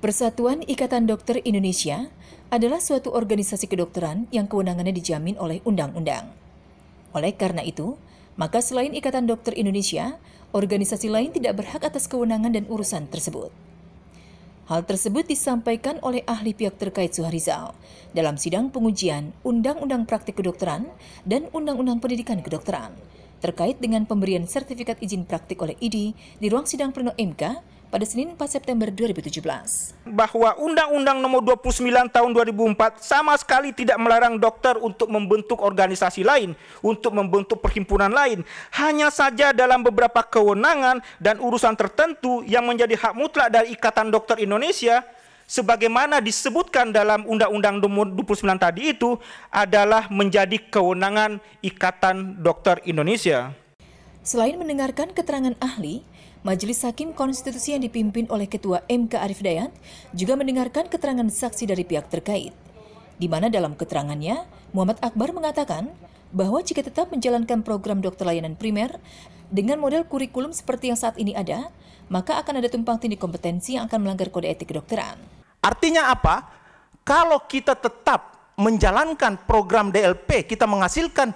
Persatuan Ikatan Dokter Indonesia adalah suatu organisasi kedokteran yang kewenangannya dijamin oleh undang-undang. Oleh karena itu, maka selain Ikatan Dokter Indonesia, organisasi lain tidak berhak atas kewenangan dan urusan tersebut. Hal tersebut disampaikan oleh ahli pihak terkait Suharizal dalam sidang pengujian Undang-Undang Praktik Kedokteran dan Undang-Undang Pendidikan Kedokteran terkait dengan pemberian sertifikat izin praktik oleh IDI di ruang sidang pleno MK pada Senin 4 September 2017. Bahwa Undang-Undang Nomor 29 Tahun 2004 sama sekali tidak melarang dokter untuk membentuk organisasi lain, untuk membentuk perhimpunan lain, hanya saja dalam beberapa kewenangan dan urusan tertentu yang menjadi hak mutlak dari Ikatan Dokter Indonesia sebagaimana disebutkan dalam Undang-Undang Nomor 29 tadi itu adalah menjadi kewenangan Ikatan Dokter Indonesia. Selain mendengarkan keterangan ahli, Majelis Hakim Konstitusi yang dipimpin oleh Ketua MK Arif Dayat juga mendengarkan keterangan saksi dari pihak terkait. Di mana dalam keterangannya, Muhammad Akbar mengatakan bahwa jika tetap menjalankan program dokter layanan primer dengan model kurikulum seperti yang saat ini ada, maka akan ada tumpang tindih kompetensi yang akan melanggar kode etik kedokteran. Artinya apa? Kalau kita tetap menjalankan program DLP, kita menghasilkan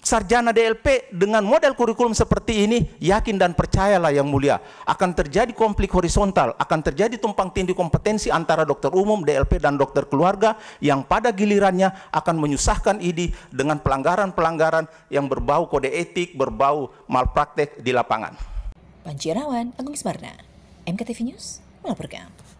sarjana DLP dengan model kurikulum seperti ini, yakin dan percayalah yang mulia, akan terjadi konflik horizontal, akan terjadi tumpang tindih kompetensi antara dokter umum, DLP, dan dokter keluarga yang pada gilirannya akan menyusahkan IDI dengan pelanggaran-pelanggaran yang berbau kode etik, berbau malpraktek di lapangan. Panji Rawan, Agung Smarna, MKTV News, melaporkan.